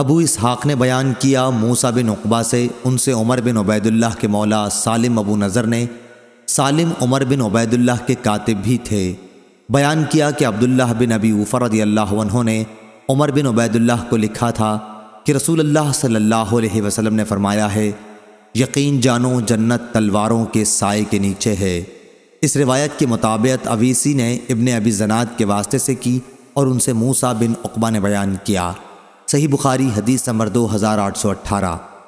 अबू इसहाक ने बयान किया मूसा बिन उकबा से उनसे उमर बिन उबैदुल्लाह के मौला सालिम अबू नज़र ने सालिम उमर बिन उबैदुल्लाह के कातिब भी थे बयान किया कि अब्दुल्लाह बिन अबी ऊफ़र रदील्लाहों ने उमर बिन उबैदुल्लाह को लिखा था कि रसूल अल्लाह सल्लल्लाहु अलैहि वसल्लम ने फरमाया है यकीन जानो जन्नत तलवारों के साय के नीचे है इस रिवायत के मुताबिक अवीसी ने इबन अबी जनात के वास्ते से की और उनसे मूसा बिन उकबा ने बयान किया सही बुखारी हदीस नंबर दो हज़ार आठ सौ अट्ठारह